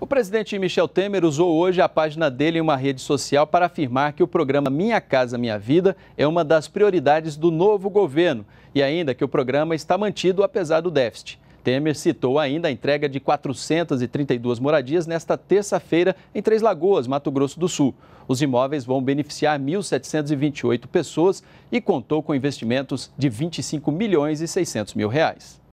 O presidente Michel Temer usou hoje a página dele em uma rede social para afirmar que o programa Minha Casa Minha Vida é uma das prioridades do novo governo e ainda que o programa está mantido apesar do déficit. Temer citou ainda a entrega de 432 moradias nesta terça-feira em Três Lagoas, Mato Grosso do Sul. Os imóveis vão beneficiar 1.728 pessoas e contou com investimentos de 25 milhões e 600 mil reais.